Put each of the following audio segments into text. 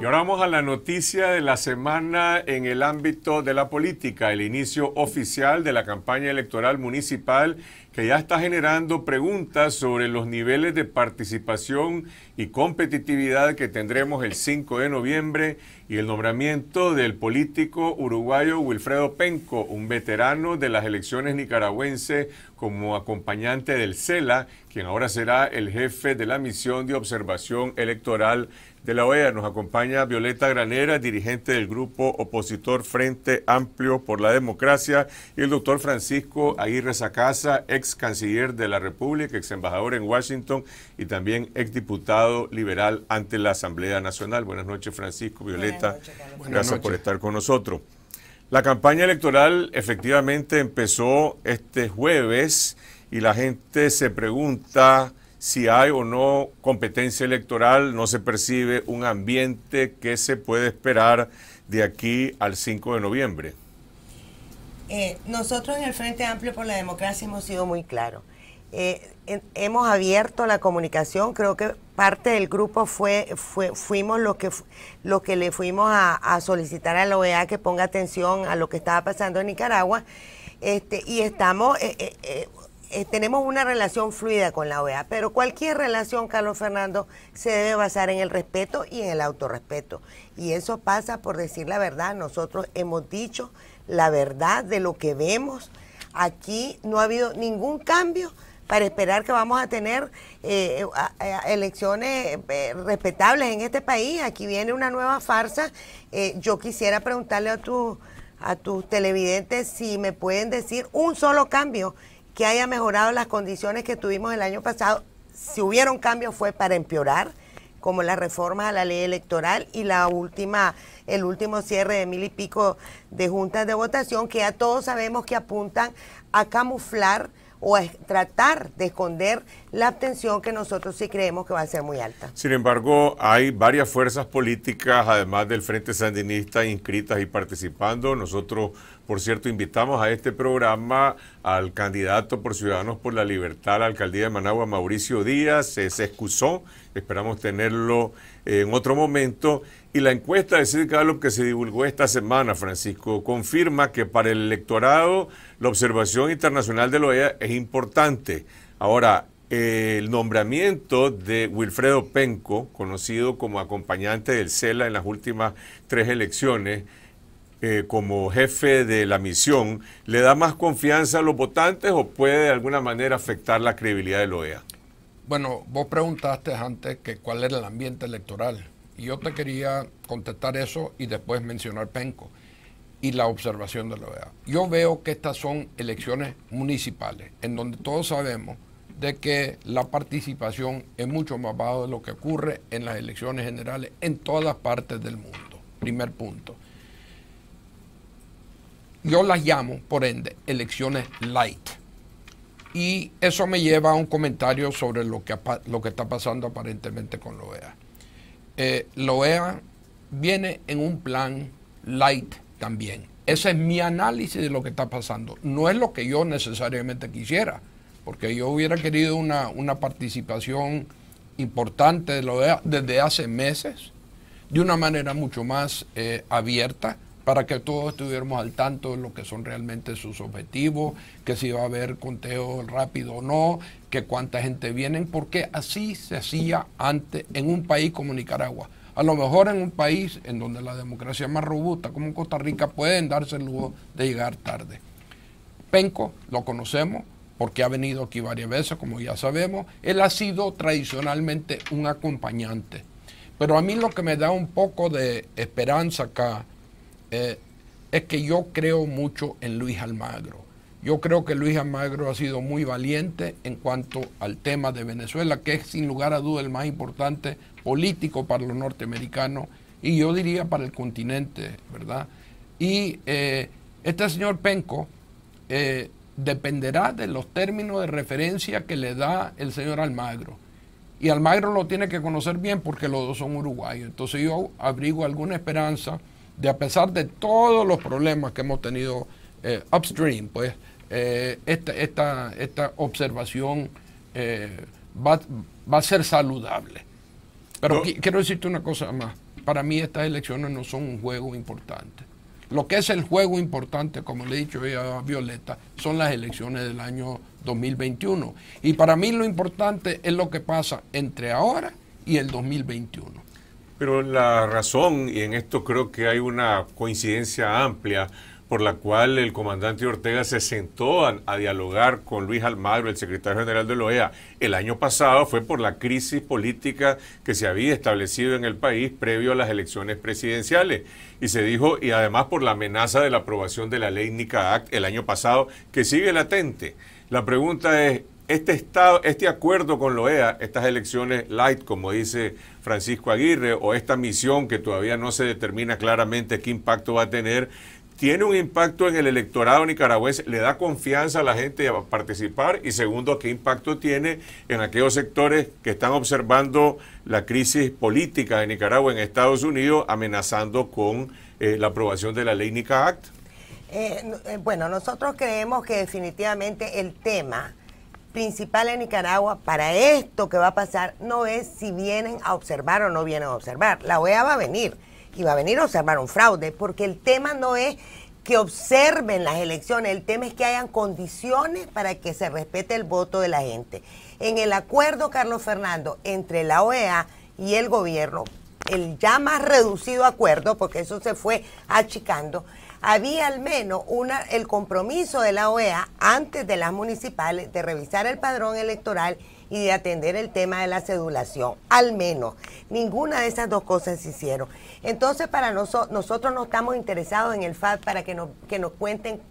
Y ahora vamos a la noticia de la semana en el ámbito de la política, el inicio oficial de la campaña electoral municipal que ya está generando preguntas sobre los niveles de participación y competitividad que tendremos el 5 de noviembre y el nombramiento del político uruguayo Wilfredo Penco, un veterano de las elecciones nicaragüenses como acompañante del CELA quien ahora será el jefe de la misión de observación electoral de la OEA. Nos acompaña Violeta Granera, dirigente del grupo opositor Frente Amplio por la Democracia, y el doctor Francisco Aguirre Sacasa, ex canciller de la República, ex embajador en Washington y también ex diputado liberal ante la Asamblea Nacional. Buenas noches, Francisco, Violeta. Gracias por estar con nosotros. La campaña electoral efectivamente empezó este jueves y la gente se pregunta si hay o no competencia electoral, no se percibe un ambiente que se puede esperar de aquí al 5 de noviembre. Eh, nosotros en el Frente Amplio por la Democracia hemos sido muy claros. Eh, hemos abierto la comunicación, creo que parte del grupo fue, fuimos los que, que le fuimos a, solicitar a la OEA que ponga atención a lo que estaba pasando en Nicaragua. Este, y estamos, eh, eh, tenemos una relación fluida con la OEA, pero cualquier relación, Carlos Fernando, se debe basar en el respeto y en el autorrespeto. Y eso pasa por decir la verdad. Nosotros hemos dicho la verdad de lo que vemos. Aquí no ha habido ningún cambio para esperar que vamos a tener eh, elecciones eh, respetables en este país. Aquí viene una nueva farsa. yo quisiera preguntarle a, tu, a tus televidentes si me pueden decir un solo cambio que haya mejorado las condiciones que tuvimos el año pasado. Si hubieron cambios fue para empeorar, como las reformas a la ley electoral y la última, el último cierre de mil y pico de juntas de votación, que ya todos sabemos que apuntan a camuflar o tratar de esconder la abstención que nosotros sí creemos que va a ser muy alta. Sin embargo, hay varias fuerzas políticas, además del Frente Sandinista, inscritas y participando. Nosotros, por cierto, invitamos a este programa al candidato por Ciudadanos por la Libertad, la alcaldía de Managua, Mauricio Díaz. se excusó, esperamos tenerlo eh, en otro momento. Y la encuesta de Sid Gallup que se divulgó esta semana, Francisco, confirma que para el electorado la observación internacional de la OEA es importante. Ahora, el nombramiento de Wilfredo Penco, conocido como acompañante del CELA en las últimas tres elecciones, eh, como jefe de la misión, ¿le da más confianza a los votantes o puede de alguna manera afectar la credibilidad de la OEA? Bueno, vos preguntaste antes que cuál era el ambiente electoral yo te quería contestar eso y después mencionar Penco y la observación de la OEA. Yo veo que estas son elecciones municipales, en donde todos sabemos de que la participación es mucho más baja de lo que ocurre en las elecciones generales en todas partes del mundo. Primer punto. Yo las llamo, por ende, elecciones light. Y eso me lleva a un comentario sobre lo que, lo que está pasando aparentemente con la OEA eh, Loea viene en un plan light también. Ese es mi análisis de lo que está pasando. No es lo que yo necesariamente quisiera, porque yo hubiera querido una, participación importante de Loea desde hace meses, de una manera mucho más eh, abierta, para que todos estuviéramos al tanto de lo que son realmente sus objetivos, que si va a haber conteo rápido o no, que cuánta gente vienen, porque así se hacía antes en un país como Nicaragua. A lo mejor en un país en donde la democracia es más robusta, como Costa Rica, pueden darse el lujo de llegar tarde. Penco lo conocemos porque ha venido aquí varias veces, como ya sabemos. Él ha sido tradicionalmente un acompañante. Pero a mí lo que me da un poco de esperanza acá, eh, es que yo creo mucho en Luis Almagro. Yo creo que Luis Almagro ha sido muy valiente en cuanto al tema de Venezuela, que es sin lugar a duda el más importante político para los norteamericanos y yo diría para el continente, ¿verdad? Y eh, este señor Penco eh, dependerá de los términos de referencia que le da el señor Almagro. Y Almagro lo tiene que conocer bien porque los dos son uruguayos. Entonces yo abrigo alguna esperanza de a pesar de todos los problemas que hemos tenido eh, upstream, pues eh, esta, observación eh, va, a ser saludable. Pero quiero decirte una cosa más. Para mí estas elecciones no son un juego importante. Lo que es el juego importante, como le he dicho a Violeta, son las elecciones del año 2021. Y para mí lo importante es lo que pasa entre ahora y el 2021. Pero la razón, y en esto creo que hay una coincidencia amplia, por la cual el comandante Ortega se sentó a, dialogar con Luis Almagro, el secretario general de la e OEA, el año pasado fue por la crisis política que se había establecido en el país previo a las elecciones presidenciales. Y se dijo, y además por la amenaza de la aprobación de la ley NICA Act el año pasado, que sigue latente. La pregunta es, este, estado, este acuerdo con la OEA, estas elecciones light, como dice Francisco Aguirre, o esta misión que todavía no se determina claramente qué impacto va a tener, tiene un impacto en el electorado nicaragüense, le da confianza a la gente a participar y segundo, qué impacto tiene en aquellos sectores que están observando la crisis política de Nicaragua en Estados Unidos, amenazando con eh, la aprobación de la ley NICA Act. Eh, eh, bueno, nosotros creemos que definitivamente el tema principal en Nicaragua para esto que va a pasar no es si vienen a observar o no vienen a observar. La OEA va a venir y va a venir a observar un fraude, porque el tema no es que observen las elecciones, el tema es que hayan condiciones para que se respete el voto de la gente. En el acuerdo, Carlos Fernando, entre la OEA y el gobierno, el ya más reducido acuerdo, porque eso se fue achicando, había al menos una, el compromiso de la OEA antes de las municipales de revisar el padrón electoral y de atender el tema de la cedulación, al menos. Ninguna de esas dos cosas se hicieron. Entonces, para nosotros, nosotros no estamos interesados en el FAD para que nos, cuenten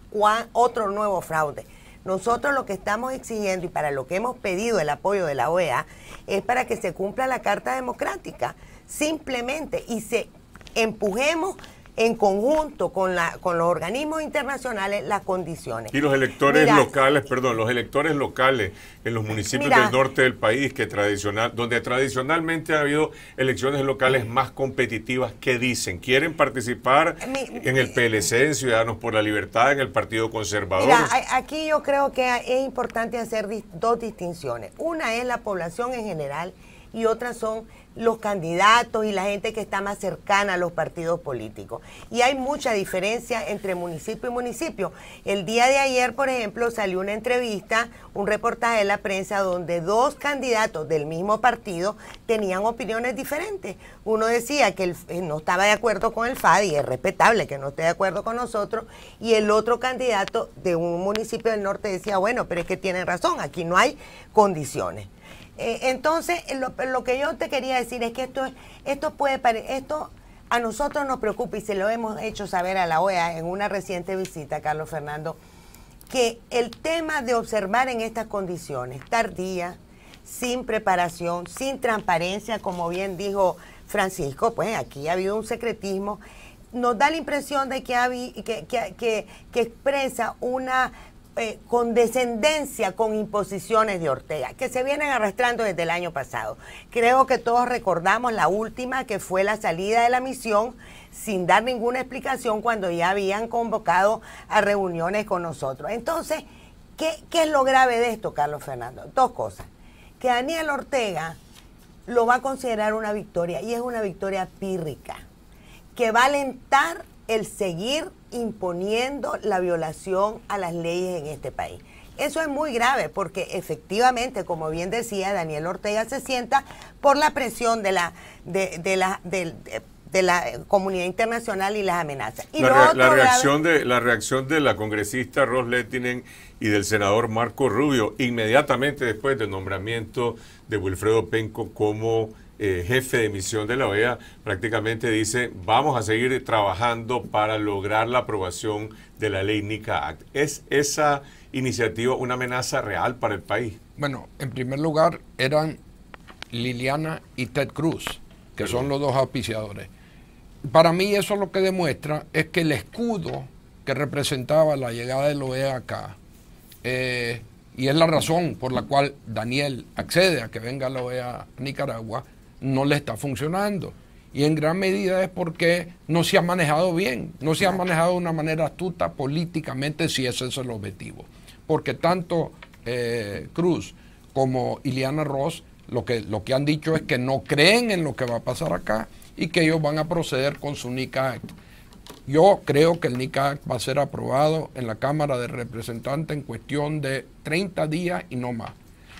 otro nuevo fraude. Nosotros lo que estamos exigiendo y para lo que hemos pedido el apoyo de la OEA es para que se cumpla la Carta Democrática, simplemente, y se empujemos en conjunto con, la, con los organismos internacionales las condiciones. Y los electores locales, perdón, los electores locales en los municipios del norte del país, que tradicional, donde tradicionalmente ha habido elecciones locales más competitivas, que dicen? ¿Quieren participar eh, en el PLC, en Ciudadanos por la Libertad, en el Partido Conservador? Mira, aquí yo creo que es importante hacer dos distinciones. Una es la población en general y otras son los candidatos y la gente que está más cercana a los partidos políticos. Y hay mucha diferencia entre municipio y municipio. El día de ayer, por ejemplo, salió una entrevista, un reportaje de la prensa donde dos candidatos del mismo partido tenían opiniones diferentes. Uno decía que eh, no estaba de acuerdo con el FAD y es respetable que no esté de acuerdo con nosotros, y el otro candidato de un municipio del norte decía, bueno, pero es que tienen razón, aquí no hay condiciones. Eh, entonces, lo, que yo te quería decir es que esto, esto puede esto a nosotros nos preocupa y se lo hemos hecho saber a la OEA en una reciente visita, Carlos Fernando, que el tema de observar en estas condiciones tardía, sin preparación, sin transparencia, como bien dijo Francisco, pues aquí ha habido un secretismo, nos da la impresión de que, que, que, que expresa una eh, con descendencia con imposiciones de Ortega, que se vienen arrastrando desde el año pasado. Creo que todos recordamos la última, que fue la salida de la misión sin dar ninguna explicación cuando ya habían convocado a reuniones con nosotros. Entonces, ¿qué, qué es lo grave de esto, Carlos Fernando? Dos cosas. Que Daniel Ortega lo va a considerar una victoria y es una victoria pírrica, que va a alentar el seguir imponiendo la violación a las leyes en este país. Eso es muy grave porque efectivamente, como bien decía, Daniel Ortega se sienta por la presión de la, de, la, de, la comunidad internacional y las amenazas. la, reacción de, la reacción de la congresista Ros Lettinen y del senador Marco Rubio inmediatamente después del nombramiento de Wilfredo Penco como eh, jefe de misión de la OEA, prácticamente dice, vamos a seguir trabajando para lograr la aprobación de la ley NICA Act. ¿Es esa iniciativa una amenaza real para el país? Bueno, en primer lugar eran Liliana y Ted Cruz, que son los dos auspiciadores. Para mí eso lo que demuestra es que el escudo que representaba la llegada de la OEA acá, eh, y es la razón por la cual Daniel accede a que venga la OEA a Nicaragua, no le está funcionando. Y en gran medida es porque no se ha manejado bien, no se ha manejado de una manera astuta políticamente, si ese es el objetivo. Porque tanto eh, Cruz como Ileana Ross lo que, lo que han dicho es que no creen en lo que va a pasar acá y que ellos van a proceder con su Nica Act. Yo creo que el Nica Act va a ser aprobado en la Cámara de Representantes en cuestión de 30 días y no más.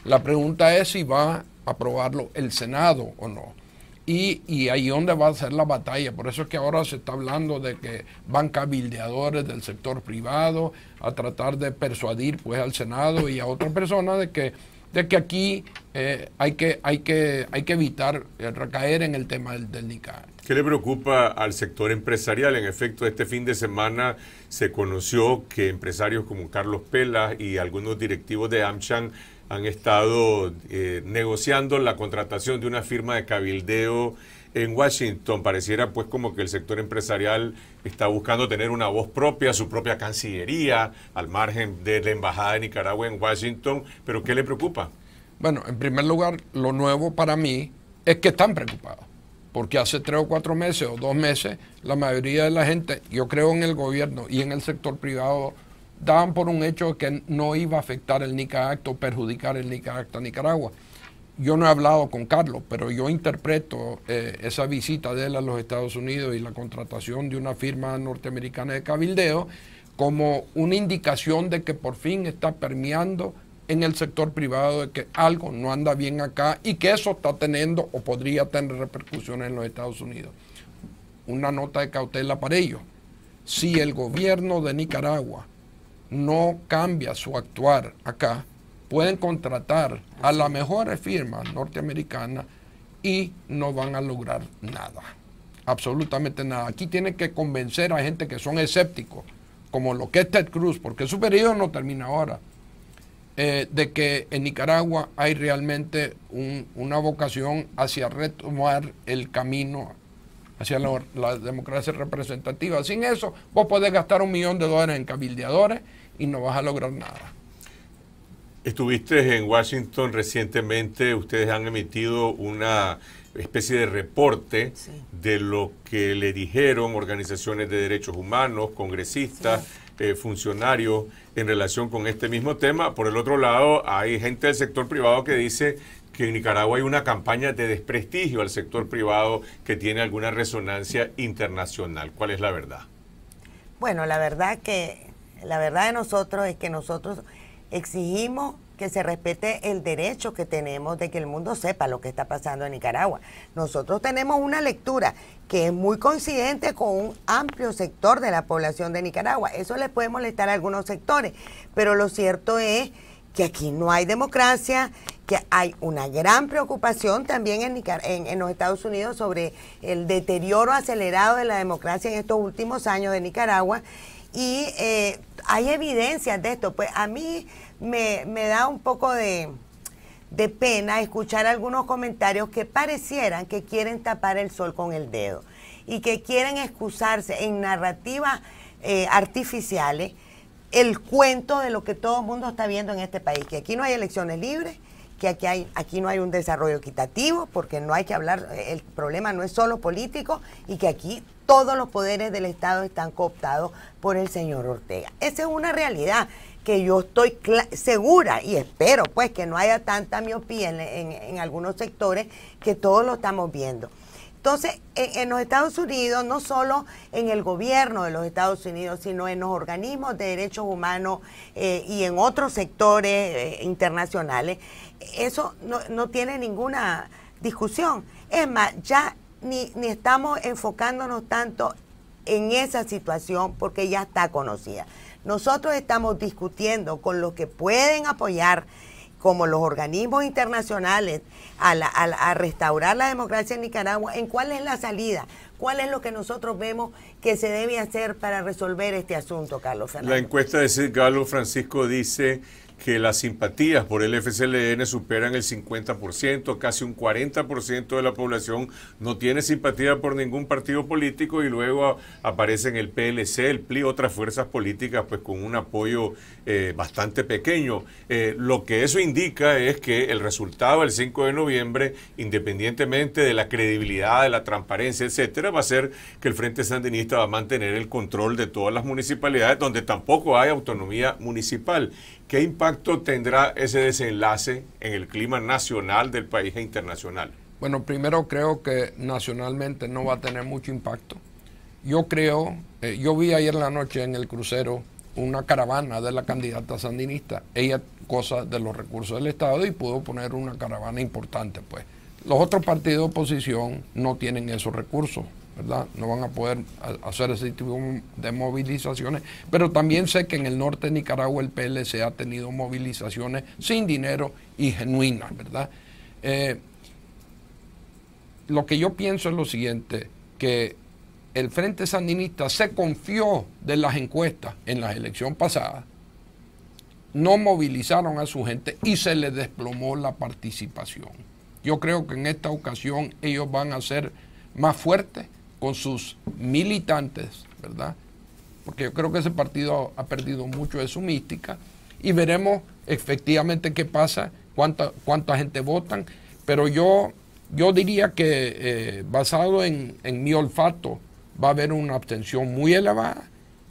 La pregunta es si va aprobarlo el Senado o no. Y, y, ahí donde va a ser la batalla. Por eso es que ahora se está hablando de que van cabildeadores del sector privado a tratar de persuadir pues al Senado y a otras personas de que, de que aquí eh, hay, que, hay, que, hay que evitar eh, recaer en el tema del, del ¿Qué le preocupa al sector empresarial? En efecto, este fin de semana se conoció que empresarios como Carlos Pela y algunos directivos de AmCham han estado eh, negociando la contratación de una firma de cabildeo en Washington. Pareciera pues como que el sector empresarial está buscando tener una voz propia, su propia cancillería, al margen de la Embajada de Nicaragua en Washington. Pero ¿qué le preocupa? Bueno, en primer lugar, lo nuevo para mí es que están preocupados, porque hace tres o cuatro meses o dos meses la mayoría de la gente, yo creo en el gobierno y en el sector privado, daban por un hecho que no iba a afectar el NICA Act o perjudicar el NICA Act a Nicaragua. Yo no he hablado con Carlos, pero yo interpreto eh, esa visita de él a los Estados Unidos y la contratación de una firma norteamericana de cabildeo como una indicación de que por fin está permeando en el sector privado de que algo no anda bien acá y que eso está teniendo o podría tener repercusiones en los Estados Unidos. Una nota de cautela para ello. Si el gobierno de Nicaragua no cambia su actuar acá, pueden contratar a la mejor firma norteamericana y no van a lograr nada, absolutamente nada. Aquí tienen que convencer a gente que son escépticos, como lo que es Ted Cruz, porque su periodo no termina ahora, eh, de que en Nicaragua hay realmente una vocación hacia retomar el camino hacia la, la democracia representativa. Sin eso, vos podés gastar un millón de dólares en cabildeadores y no vas a lograr nada. Estuviste en Washington recientemente, ustedes han emitido una especie de reporte de lo que le dijeron organizaciones de derechos humanos, congresistas, eh, funcionarios en relación con este mismo tema. Por el otro lado, hay gente del sector privado que dice que en Nicaragua hay una campaña de desprestigio al sector privado que tiene alguna resonancia internacional. ¿Cuál es la verdad? Bueno, la verdad que la verdad de nosotros es que nosotros exigimos que se respete el derecho que tenemos de que el mundo sepa lo que está pasando en Nicaragua. Nosotros tenemos una lectura que es muy coincidente con un amplio sector de la población de Nicaragua. Eso le puede molestar a algunos sectores, pero lo cierto es que aquí no hay democracia, que hay una gran preocupación también en, en, los Estados Unidos sobre el deterioro acelerado de la democracia en estos últimos años de Nicaragua y eh, hay evidencias de esto. Pues a mí me, da un poco de, pena escuchar algunos comentarios que parecieran que quieren tapar el sol con el dedo y que quieren excusarse en narrativas eh, artificiales el cuento de lo que todo el mundo está viendo en este país, que aquí no hay elecciones libres, que aquí, hay, aquí no hay un desarrollo equitativo, porque no hay que hablar, el problema no es solo político y que aquí todos los poderes del Estado están cooptados por el señor Ortega. Esa es una realidad que yo estoy segura y espero pues que no haya tanta miopía en, algunos sectores que todos lo estamos viendo. Entonces, en, los Estados Unidos, no solo en el gobierno de los Estados Unidos, sino en los organismos de derechos humanos eh, y en otros sectores eh, internacionales, eso no, no tiene ninguna discusión. Es más, ya ni, estamos enfocándonos tanto en esa situación porque ya está conocida. Nosotros estamos discutiendo con los que pueden apoyar, como los organismos internacionales, a, restaurar la democracia en Nicaragua, en cuál es la salida, cuál es lo que nosotros vemos que se debe hacer para resolver este asunto, Carlos Fernández. La encuesta de Carlos Francisco dice que las simpatías por el FCLN superan el 50%, casi un 40% de la población no tiene simpatía por ningún partido político y luego aparecen el PLC, el PLI, otras fuerzas políticas pues con un apoyo eh, bastante pequeño. Eh, lo que eso indica es que el resultado el 5 de noviembre, independientemente de la credibilidad, de la transparencia, etcétera, va a ser que el Frente Sandinista va a mantener el control de todas las municipalidades donde tampoco hay autonomía municipal ¿Qué impacto tendrá ese desenlace en el clima nacional del país e internacional? Bueno, primero creo que nacionalmente no va a tener mucho impacto. Yo creo, eh, yo vi ayer la noche en el crucero una caravana de la candidata sandinista. Ella cosa de los recursos del Estado y pudo poner una caravana importante, pues. Los otros partidos de oposición no tienen esos recursos. ¿verdad? No van a poder hacer ese tipo de movilizaciones, pero también sé que en el norte de Nicaragua el PLC ha tenido movilizaciones sin dinero y genuinas, ¿verdad? Eh, lo que yo pienso es lo siguiente, que el Frente Sandinista se confió de las encuestas en las elecciones pasadas, no movilizaron a su gente y se les desplomó la participación. Yo creo que en esta ocasión ellos van a ser más fuertes, con sus militantes, ¿verdad? Porque yo creo que ese partido ha perdido mucho de su mística y veremos efectivamente qué pasa, cuánta, cuánta gente votan, pero yo, yo diría que eh, basado en, mi olfato va a haber una abstención muy elevada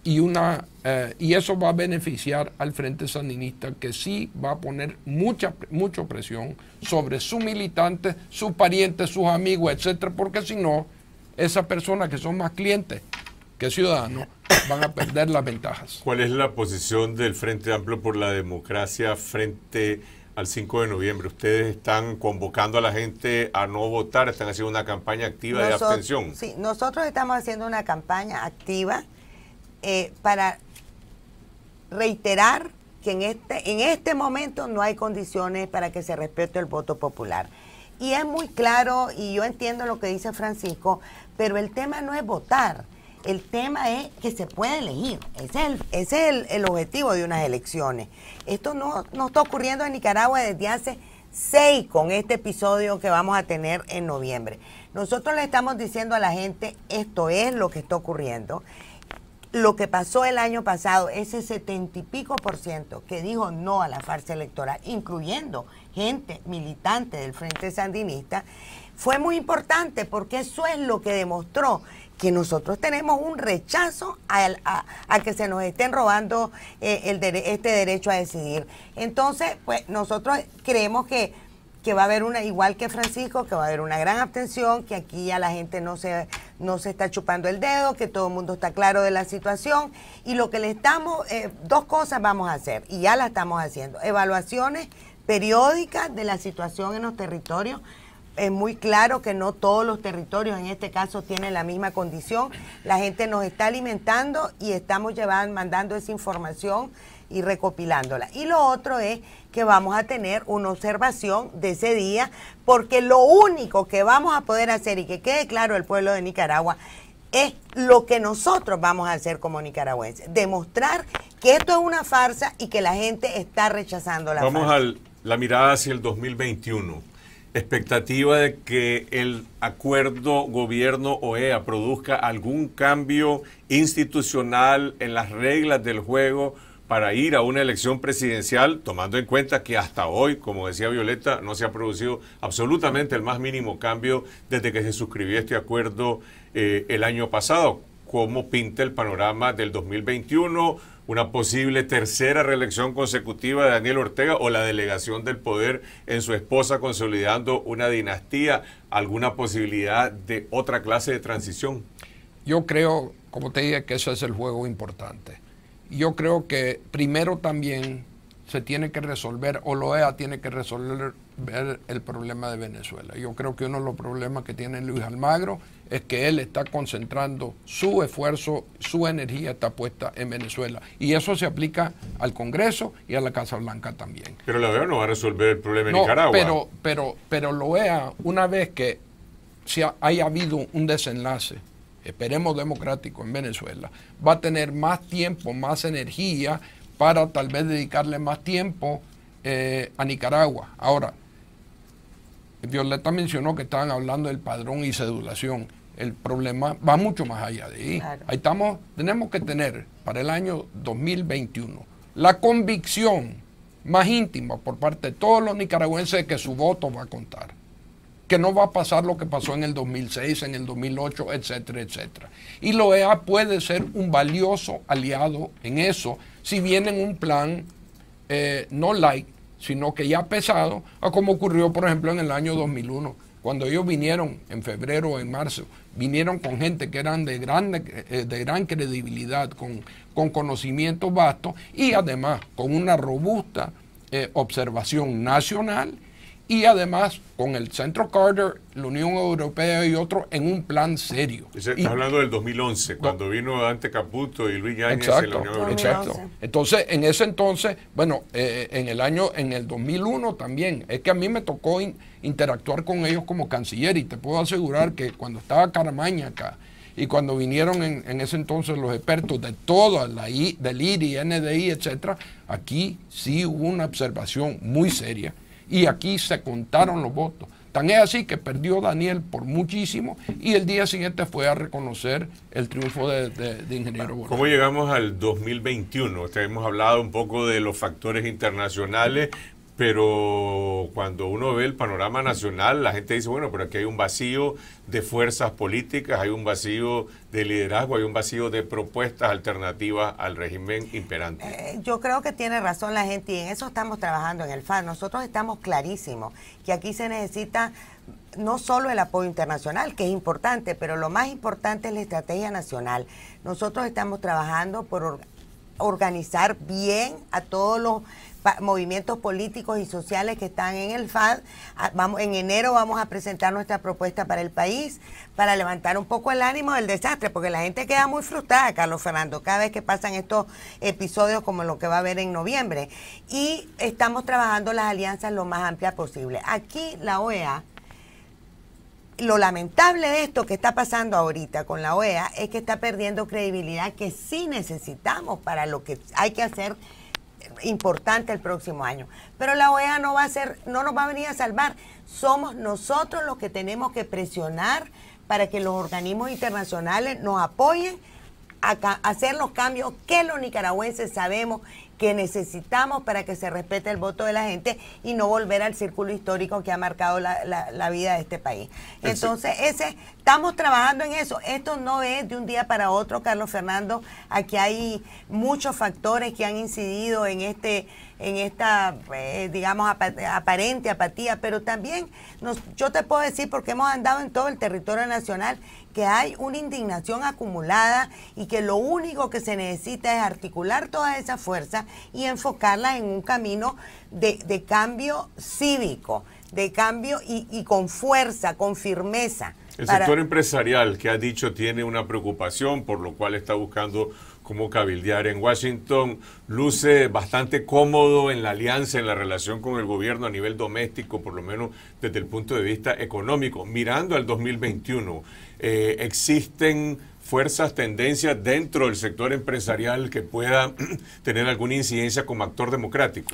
y, una, eh, y eso va a beneficiar al Frente Sandinista que sí va a poner mucha, mucha presión sobre sus militantes, sus parientes, sus amigos, etcétera, porque si no esas personas que son más clientes que ciudadanos van a perder las ventajas. ¿Cuál es la posición del Frente Amplio por la Democracia frente al 5 de noviembre? ¿Ustedes están convocando a la gente a no votar? ¿Están haciendo una campaña activa de abstención? Sí, nosotros estamos haciendo una campaña activa eh, para reiterar que en este, en este momento no hay condiciones para que se respete el voto popular. Y es muy claro, y yo entiendo lo que dice Francisco, pero el tema no es votar, el tema es que se puede elegir. Ese es el, objetivo de unas elecciones. Esto no, no está ocurriendo en Nicaragua desde hace seis con este episodio que vamos a tener en noviembre. Nosotros le estamos diciendo a la gente, esto es lo que está ocurriendo lo que pasó el año pasado, ese setenta y pico por ciento que dijo no a la farsa electoral, incluyendo gente militante del Frente Sandinista, fue muy importante porque eso es lo que demostró que nosotros tenemos un rechazo a, que se nos estén robando eh, este derecho a decidir. Entonces, pues nosotros creemos que que va a haber una, igual que Francisco, que va a haber una gran abstención, que aquí ya la gente no se no se está chupando el dedo, que todo el mundo está claro de la situación y lo que le estamos, eh, dos cosas vamos a hacer y ya la estamos haciendo. Evaluaciones periódicas de la situación en los territorios. Es muy claro que no todos los territorios en este caso tienen la misma condición. La gente nos está alimentando y estamos llevando, mandando esa información y recopilándola. Y lo otro es que vamos a tener una observación de ese día, porque lo único que vamos a poder hacer y que quede claro el pueblo de Nicaragua es lo que nosotros vamos a hacer como nicaragüenses, demostrar que esto es una farsa y que la gente está rechazando la vamos Vamos a la mirada hacia el 2021. Expectativa de que el acuerdo gobierno-OEA produzca algún cambio institucional en las reglas del juego para ir a una elección presidencial, tomando en cuenta que hasta hoy, como decía Violeta, no se ha producido absolutamente el más mínimo cambio desde que se suscribió este acuerdo eh, el año pasado. ¿Cómo pinta el panorama del 2021? ¿Una posible tercera reelección consecutiva de Daniel Ortega o la delegación del poder en su esposa consolidando una dinastía? ¿Alguna posibilidad de otra clase de transición? Yo creo, como te dije, que eso es el juego importante yo creo que primero también se tiene que resolver, o la e OEA tiene que resolver el problema de Venezuela. Yo creo que uno de los problemas que tiene Luis Almagro es que él está concentrando su esfuerzo, su energía está puesta en Venezuela. Y eso se aplica al Congreso y a la Casa Blanca también. Pero la OEA no va a resolver el problema en Nicaragua. Pero, pero, pero la e una vez que haya habido un desenlace, esperemos democrático en Venezuela, va a tener más tiempo, más energía para tal vez dedicarle más tiempo eh, a Nicaragua. Ahora, Violeta mencionó que estaban hablando del padrón y cedulación. El problema va mucho más allá de ahí. Ahí estamos, tenemos que tener para el año 2021 la convicción más íntima por parte de todos los nicaragüenses de que su voto va a contar que no va a pasar lo que pasó en el 2006, en el 2008, etcétera, etcétera. Y la OEA puede ser un valioso aliado en eso si viene en un plan eh, no light, sino que ya pesado, a como ocurrió, por ejemplo, en el año 2001, cuando ellos vinieron en febrero o en marzo, vinieron con gente que eran de gran, eh, de gran credibilidad, con, conocimiento vasto vastos y además con una robusta eh, observación nacional y además con el Centro Carter, la Unión Europea y otros en un plan serio. Estás hablando del 2011, cuando vino Dante Caputo y Luis Yáñez exacto, la Unión Europea. Entonces, en ese entonces, bueno, eh, en el año, en el 2001 también, es que a mí me tocó interactuar con ellos como canciller y te puedo asegurar que cuando estaba Caramaña acá y cuando vinieron en, ese entonces los expertos de toda la I, del IRI, NDI, etcétera, aquí sí hubo una observación muy seria y aquí se contaron los votos. Tan es así que perdió Daniel por muchísimo y el día siguiente fue a reconocer el triunfo de, Ingeniero Borges. ¿Cómo llegamos al 2021? hemos hablado un poco de los factores internacionales, pero cuando uno ve el panorama nacional, la gente dice, bueno, pero aquí hay un vacío de fuerzas políticas, hay un vacío de liderazgo, hay un vacío de propuestas alternativas al régimen imperante. Eh, yo creo que tiene razón la gente y en eso estamos trabajando en el FAN. Nosotros estamos clarísimos que aquí se necesita no solo el apoyo internacional, que es importante, pero lo más importante es la estrategia nacional. Nosotros estamos trabajando por organizar bien a todos los movimientos políticos y sociales que están en el FAD. Ah, vamos, en enero vamos a presentar nuestra propuesta para el país, para levantar un poco el ánimo del desastre, porque la gente queda muy frustrada, Carlos Fernando, cada vez que pasan estos episodios como lo que va a haber en noviembre. Y estamos trabajando las alianzas lo más amplias posible. Aquí la OEA lo lamentable de esto que está pasando ahorita con la OEA es que está perdiendo credibilidad que sí necesitamos para lo que hay que hacer importante el próximo año. Pero la OEA no va a ser, no nos va a venir a salvar. Somos nosotros los que tenemos que presionar para que los organismos internacionales nos apoyen a hacer los cambios que los nicaragüenses sabemos que necesitamos para que se respete el voto de la gente y no volver al círculo histórico que ha marcado la, la, vida de este país. Entonces, ese, estamos trabajando en eso. Esto no es de un día para otro, Carlos Fernando. Aquí hay muchos factores que han incidido en este en esta, eh, digamos, aparente apatía, pero también yo te puedo decir, porque hemos andado en todo el territorio nacional, que hay una indignación acumulada y que lo único que se necesita es articular toda esa fuerza y enfocarla en un camino de, cambio cívico, de cambio y, con fuerza, con firmeza. El sector empresarial que ha dicho tiene una preocupación, por lo cual está buscando cómo cabildear en Washington, luce bastante cómodo en la alianza, en la relación con el gobierno a nivel doméstico, por lo menos desde el punto de vista económico. Mirando al 2021, eh, existen fuerzas, tendencias dentro del sector empresarial que pueda tener alguna incidencia como actor democrático?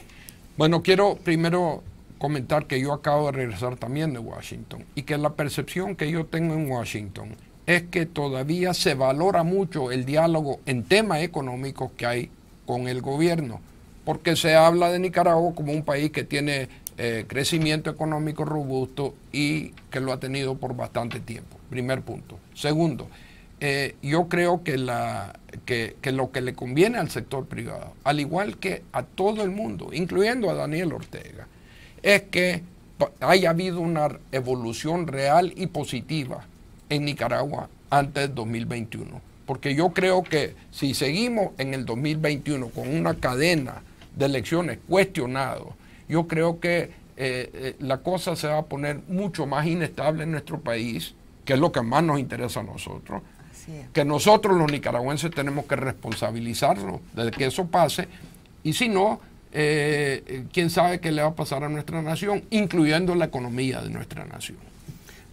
Bueno, quiero primero comentar que yo acabo de regresar también de Washington y que la percepción que yo tengo en Washington es que todavía se valora mucho el diálogo en temas económicos que hay con el gobierno, porque se habla de Nicaragua como un país que tiene eh, crecimiento económico robusto y que lo ha tenido por bastante tiempo. Primer punto. Segundo, eh, yo creo que, lo que le conviene al sector privado, al igual que a todo el mundo, incluyendo a Daniel Ortega, es que haya habido una evolución real y positiva en Nicaragua antes del 2021. Porque yo creo que si seguimos en el 2021 con una cadena de elecciones cuestionado, yo creo que eh, eh, la cosa se va a poner mucho más inestable en nuestro país, que es lo que más nos interesa a nosotros, que nosotros los nicaragüenses tenemos que responsabilizarnos de que eso pase y si no, eh, eh, quién sabe qué le va a pasar a nuestra nación, incluyendo la economía de nuestra nación.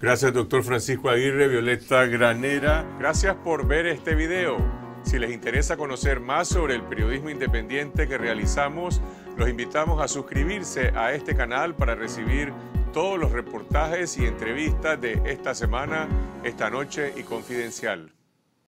Gracias, doctor Francisco Aguirre, Violeta Granera. Gracias por ver este video. Si les interesa conocer más sobre el periodismo independiente que realizamos, los invitamos a suscribirse a este canal para recibir todos los reportajes y entrevistas de esta semana, esta noche y confidencial.